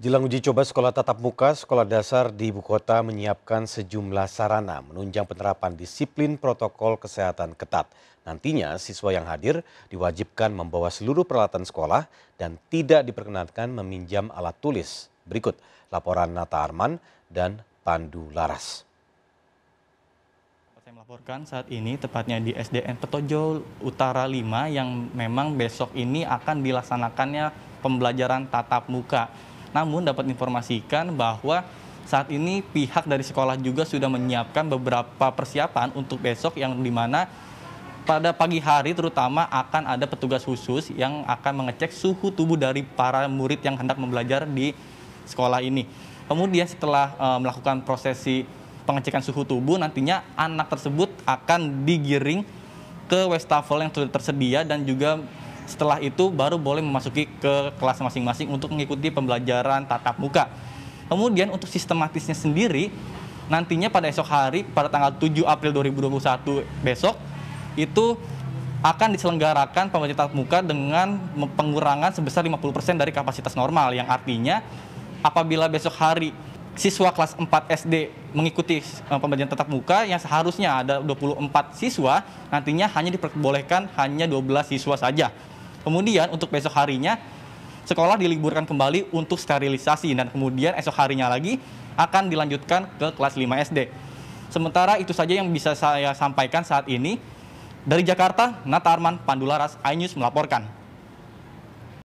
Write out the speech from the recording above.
Jelang uji coba sekolah tatap muka, sekolah dasar di ibu kota menyiapkan sejumlah sarana menunjang penerapan disiplin protokol kesehatan ketat. Nantinya siswa yang hadir diwajibkan membawa seluruh peralatan sekolah dan tidak diperkenankan meminjam alat tulis. Berikut laporan Nata Arman dan Pandu Laras. Saya melaporkan saat ini tepatnya di SDN Petojo Utara 5 yang memang besok ini akan dilaksanakannya pembelajaran tatap muka namun dapat informasikan bahwa saat ini pihak dari sekolah juga sudah menyiapkan beberapa persiapan untuk besok yang dimana pada pagi hari terutama akan ada petugas khusus yang akan mengecek suhu tubuh dari para murid yang hendak membelajar di sekolah ini. Kemudian setelah e, melakukan prosesi pengecekan suhu tubuh nantinya anak tersebut akan digiring ke wastafel yang sudah tersedia dan juga setelah itu baru boleh memasuki ke kelas masing-masing untuk mengikuti pembelajaran tatap muka. Kemudian untuk sistematisnya sendiri nantinya pada esok hari pada tanggal 7 April 2021 besok itu akan diselenggarakan pembelajaran tatap muka dengan pengurangan sebesar 50% dari kapasitas normal yang artinya apabila besok hari siswa kelas 4 SD mengikuti eh, pembelajaran tatap muka yang seharusnya ada 24 siswa nantinya hanya diperbolehkan hanya 12 siswa saja Kemudian untuk besok harinya sekolah diliburkan kembali untuk sterilisasi dan kemudian esok harinya lagi akan dilanjutkan ke kelas 5 SD. Sementara itu saja yang bisa saya sampaikan saat ini. Dari Jakarta, Nata Natarman Pandularas, iNews melaporkan.